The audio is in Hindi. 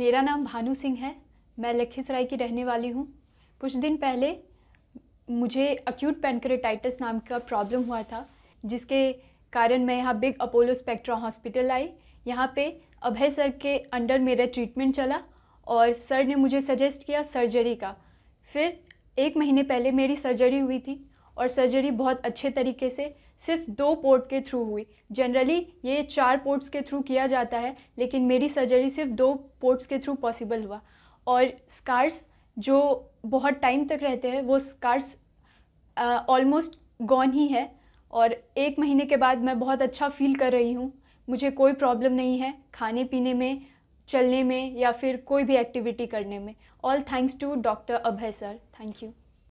मेरा नाम भानु सिंह है मैं लखीसराय की रहने वाली हूँ कुछ दिन पहले मुझे अक्यूट पेनक्रेटाइटिस नाम का प्रॉब्लम हुआ था जिसके कारण मैं यहाँ बिग अपोलो स्पेक्ट्रा हॉस्पिटल आई यहाँ पे अभय सर के अंडर मेरा ट्रीटमेंट चला और सर ने मुझे सजेस्ट किया सर्जरी का फिर एक महीने पहले मेरी सर्जरी हुई थी और सर्जरी बहुत अच्छे तरीके से सिर्फ दो पोर्ट के थ्रू हुई जनरली ये चार पोर्ट्स के थ्रू किया जाता है लेकिन मेरी सर्जरी सिर्फ दो पोर्ट्स के थ्रू पॉसिबल हुआ और स्कार्स जो बहुत टाइम तक रहते हैं वो स्कार्स ऑलमोस्ट गॉन ही है और एक महीने के बाद मैं बहुत अच्छा फील कर रही हूँ मुझे कोई प्रॉब्लम नहीं है खाने पीने में चलने में या फिर कोई भी एक्टिविटी करने में all thanks to doctor Abhay sir thank you